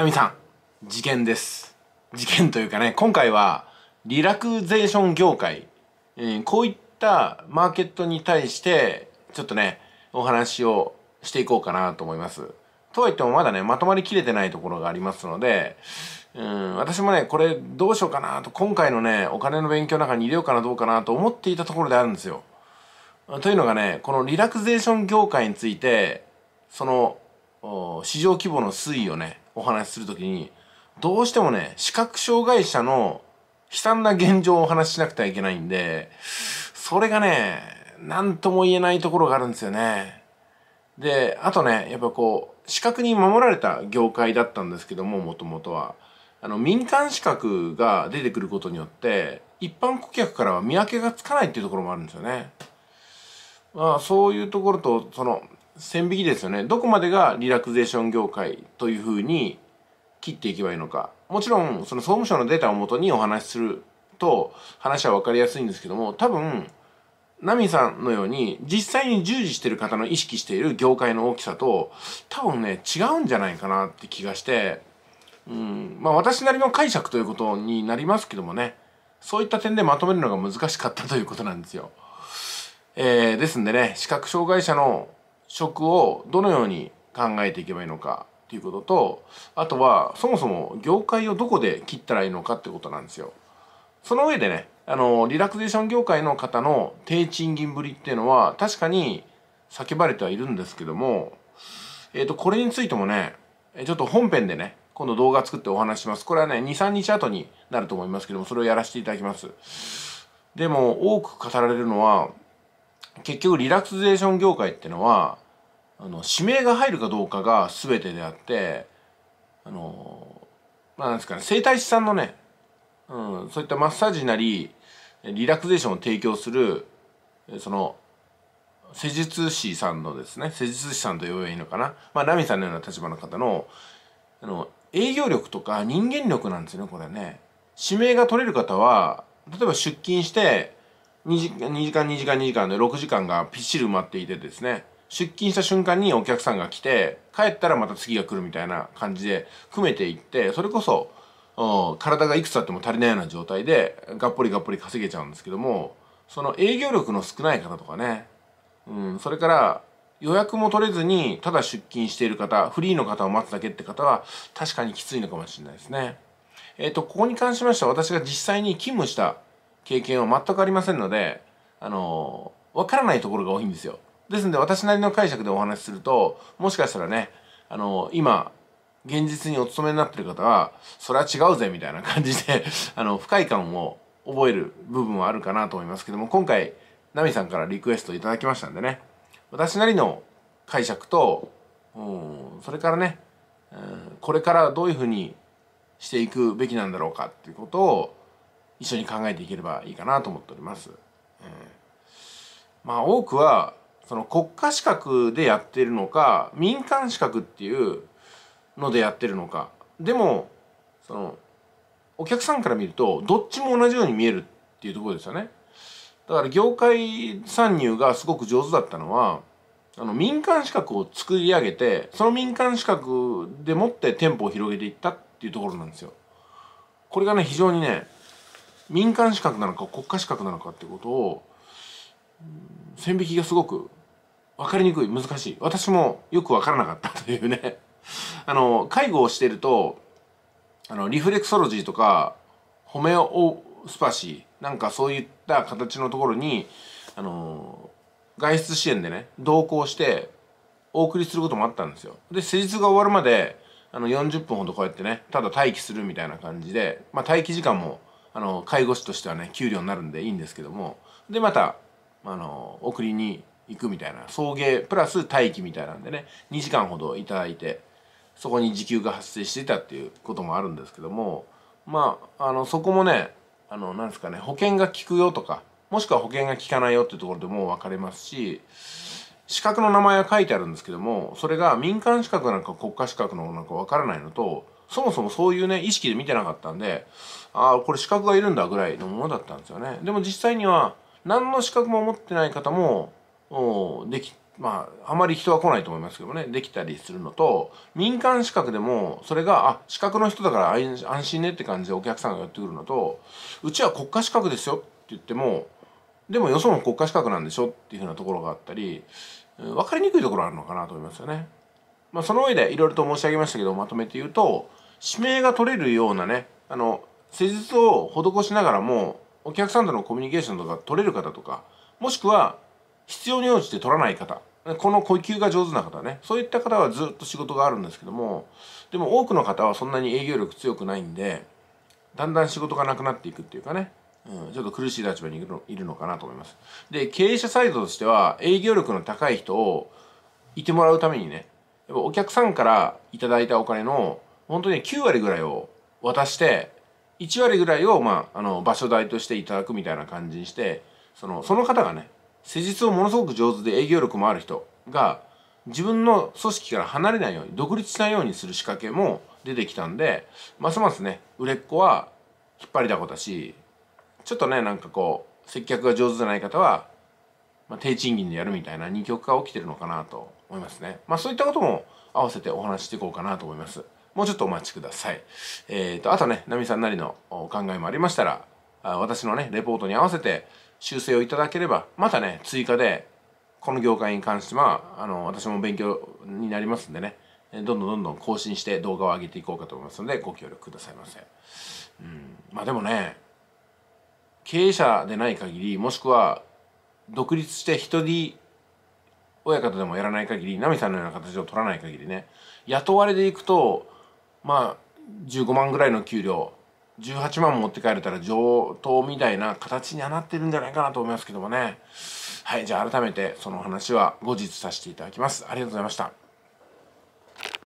ナミさん、事件です。事件というかね、今回はリラクゼーション業界、えー、こういったマーケットに対して、ちょっとね、お話をしていこうかなと思います。とはいってもまだね、まとまりきれてないところがありますので、うん、私もね、これどうしようかなと、今回のね、お金の勉強の中に入れようかなどうかなと思っていたところであるんですよ。というのがね、このリラクゼーション業界について、その、市場規模の推移をね、お話しする時にどうしてもね視覚障害者の悲惨な現状をお話ししなくてはいけないんでそれがね何とも言えないところがあるんですよね。であとねやっぱこう視覚に守られた業界だったんですけどももともとは。あの民間資格が出てくることによって一般顧客からは見分けがつかないっていうところもあるんですよね。まあそういうところとその線引きですよねどこまでがリラクゼーション業界というふうに切っていけばいいのかもちろんその総務省のデータをもとにお話しすると話は分かりやすいんですけども多分ナミさんのように実際に従事してる方の意識している業界の大きさと多分ね違うんじゃないかなって気がしてうんまあ私なりの解釈ということになりますけどもねそういった点でまとめるのが難しかったということなんですよ。えー、ですんでね視覚障害者の食をどのように考えていけばいいのかっていうこととあとはそもそも業界をどこで切ったらいいのかってことなんですよ。その上でねあのリラクゼーション業界の方の低賃金ぶりっていうのは確かに叫ばれてはいるんですけども、えー、とこれについてもねちょっと本編でね今度動画作ってお話しますこれはね23日後になると思いますけどもそれをやらせていただきますでも多く語られるのは結局リラクゼーション業界ってのはあの指名が入るかどうかが全てであってあのまあ、なんですかね整体師さんのね、うん、そういったマッサージなりリラクゼーションを提供するその施術師さんのですね施術師さんと呼べばいいのかなまあラミさんのような立場の方のあの営業力とか人間力なんですよねこれね。指名が取れる方は例えば出勤して2時 ,2 時間2時間2時間で6時間がぴっしり埋まっていてですね出勤した瞬間にお客さんが来て帰ったらまた次が来るみたいな感じで組めていってそれこそ体がいくつあっても足りないような状態でがっぽりがっぽり稼げちゃうんですけどもその営業力の少ない方とかね、うん、それから予約も取れずにただ出勤している方フリーの方を待つだけって方は確かにきついのかもしれないですね。えっ、ー、とここに関しましては私が実際に勤務した経験は全くありませんので、あのわからないところが多いんですよ。ですので私なりの解釈でお話しすると、もしかしたらね、あの今、現実にお勤めになってる方は、それは違うぜみたいな感じで あの、不快感を覚える部分はあるかなと思いますけども、今回、ナミさんからリクエストいただきましたんでね、私なりの解釈と、うん、それからね、これからどういうふうにしていくべきなんだろうかっていうことを一緒に考えていければいいかなと思っております。えー、まあ多くはその国家資格でやってるのか民間資格っていうのでやってるのかでもそのお客さんから見るとどっちも同じように見えるっていうところですよね。だから業界参入がすごく上手だったのはあの民間資格を作り上げてその民間資格でもって店舗を広げていったっていうところなんですよ。これがね非常にね民間資格なのか国家資格なのかってことを線引きがすごく分かりにくい難しい私もよく分からなかった というねあの介護をしてるとあのリフレクソロジーとかホメオスパシーなんかそういった形のところにあの外出支援でね同行してお送りすることもあったんですよで施術が終わるまであの40分ほどこうやってねただ待機するみたいな感じで、まあ、待機時間もあの介護士としてはね給料になるんでいいんですけどもでまたあの送りに行くみたいな送迎プラス待機みたいなんでね2時間ほど頂いてそこに時給が発生していたっていうこともあるんですけどもまああのそこもねあのなんですかね保険が効くよとかもしくは保険が効かないよっていうところでもう分かれますし資格の名前は書いてあるんですけどもそれが民間資格なのか国家資格のなのか分からないのとそもそもそういうね、意識で見てなかったんで、ああ、これ資格がいるんだぐらいのものだったんですよね。でも実際には、何の資格も持ってない方も、でき、まあ、あまり人は来ないと思いますけどね、できたりするのと、民間資格でも、それが、あ、資格の人だから安心ねって感じでお客さんが寄ってくるのと、うちは国家資格ですよって言っても、でもよそも国家資格なんでしょっていうふうなところがあったり、分かりにくいところあるのかなと思いますよね。まあ、その上でいろいろと申し上げましたけど、まとめて言うと、指名が取れるようなねあの施術を施しながらもお客さんとのコミュニケーションとか取れる方とかもしくは必要に応じて取らない方この呼吸が上手な方ねそういった方はずっと仕事があるんですけどもでも多くの方はそんなに営業力強くないんでだんだん仕事がなくなっていくっていうかね、うん、ちょっと苦しい立場にいるのいるのかなと思いますで経営者サイドとしては営業力の高い人をいてもらうためにねやっぱお客さんから頂いたお金の本当に9割ぐらいを渡して1割ぐらいを、まあ、あの場所代としていただくみたいな感じにしてそのその方がね施術をものすごく上手で営業力もある人が自分の組織から離れないように独立しないようにする仕掛けも出てきたんでますますね売れっ子は引っ張りだこだしちょっとねなんかこう接客が上手じゃない方は、まあ、低賃金でやるみたいな二極化が起きてるのかなと思いますね。まあ、そういったことも合わせてお話していこうかなと思います。もうちょっとお待ちください。えっ、ー、と、あとね、ナミさんなりのお考えもありましたら、あ私のね、レポートに合わせて修正をいただければ、またね、追加で、この業界に関しては、あの、私も勉強になりますんでね、どんどんどんどん更新して動画を上げていこうかと思いますので、ご協力くださいませ。うん、まあでもね、経営者でない限り、もしくは、独立して一人親方でもやらない限り、ナミさんのような形を取らない限りね、雇われでいくと、まあ15万ぐらいの給料18万持って帰れたら上等みたいな形にはなってるんじゃないかなと思いますけどもねはいじゃあ改めてその話は後日させていただきますありがとうございました